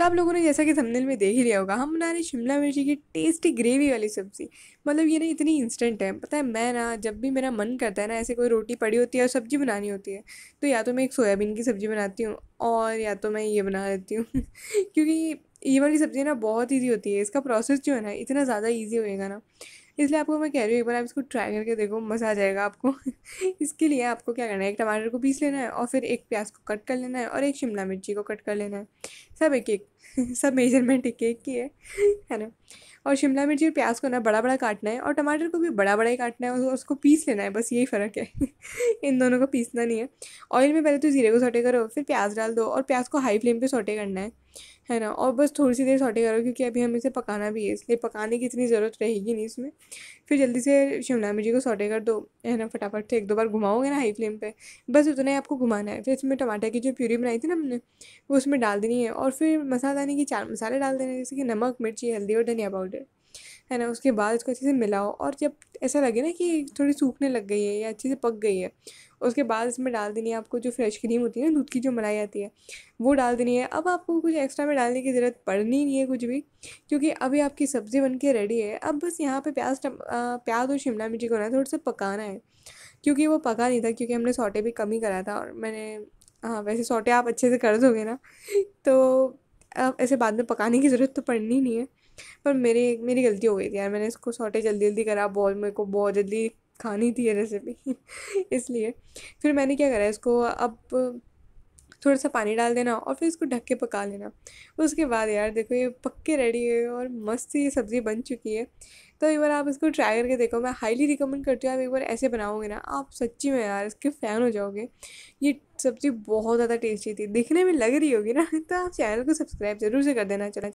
तो आप लोगों ने जैसा कि थंबनेल में देख ही लिया होगा हम बना रहे शिमला मिर्ची की टेस्टी ग्रेवी वाली सब्ज़ी मतलब ये ना इतनी इंस्टेंट है पता है मैं ना जब भी मेरा मन करता है ना ऐसे कोई रोटी पड़ी होती है और सब्ज़ी बनानी होती है तो या तो मैं एक सोयाबीन की सब्ज़ी बनाती हूँ और या तो मैं ये बना लेती हूँ क्योंकि ये वाली सब्ज़ी ना बहुत ईजी होती है इसका प्रोसेस जो है ना इतना ज़्यादा ईजी होएगा ना इसलिए आपको मैं कह रही हूँ एक बार आप इसको ट्राई करके देखो मज़ा आ जाएगा आपको इसके लिए आपको क्या करना है एक टमाटर को पीस लेना है और फिर एक प्याज को कट कर लेना है और एक शिमला मिर्ची को कट कर लेना है सब एक एक सब मेजरमेंट एक एक की है है ना और शिमला मिर्ची और प्याज को ना बड़ा बड़ा काटना है और टमाटर को भी बड़ा बड़ा ही काटना है और उसको पीस लेना है बस यही फ़र्क है इन दोनों को पीसना नहीं है ऑयल में पहले तो ज़ीरे को सोटे करो फिर प्याज डाल दो और प्याज को हाई फ्लेम पे सोटे करना है है ना और बस थोड़ी सी देर सॉटे करो क्योंकि अभी हमें इसे पकाना भी है इसलिए पकाने की इतनी ज़रूरत रहेगी नहीं इसमें फिर जल्दी से शिमला मिर्ची को सॉटे कर दो है ना फटाफट से एक दो बार घुमाओगे ना हाई फ्लेम पे बस उतना ही आपको घुमाना है फिर इसमें टमाटर की जो प्यूरी बनाई थी ना हमने वो उसमें डाल देनी है और फिर मसाला दानी की चार मसाले डाल देने जैसे कि नमक मिर्ची हल्दी और धनिया पाउडर है ना उसके बाद उसको अच्छे से मिलाओ और जब ऐसा लगे ना कि थोड़ी सूखने लग गई है या अच्छे से पक गई है उसके बाद इसमें डाल देनी है आपको जो फ्रेश क्रीम होती है ना दूध की जो मलाई आती है वो डाल देनी है अब आपको कुछ एक्स्ट्रा में डालने की ज़रूरत पड़नी नहीं है कुछ भी क्योंकि अभी आपकी सब्ज़ी बन के रेडी है अब बस यहाँ पे प्याज प्याज और शिमला मिर्ची को ना थोड़ा सा पकाना है क्योंकि वो पका नहीं था क्योंकि हमने सोटे भी कम ही करा था और मैंने हाँ वैसे सोटे आप अच्छे से कर दोगे ना तो ऐसे बाद में पकाने की ज़रूरत तो पड़नी नहीं है पर मेरी मेरी गलती हो गई थी यार मैंने इसको सॉटे जल्दी जल्दी करा बहुत मेरे को बहुत जल्दी खानी थी ये रेसिपी इसलिए फिर मैंने क्या करा इसको अब थोड़ा सा पानी डाल देना और फिर इसको ढक के पका लेना उसके बाद यार देखो ये पक्के रेडी है और मस्त ये सब्ज़ी बन चुकी है तो एक बार आप इसको ट्राई करके देखो मैं हाईली रिकमेंड करती हूँ आप एक बार ऐसे बनाओगे ना आप सच्ची में यार इसके फ़ैन हो जाओगे ये सब्ज़ी बहुत ज़्यादा टेस्टी थी दिखने में लग रही होगी ना तो आप चैनल को सब्सक्राइब ज़रूर से कर देना चला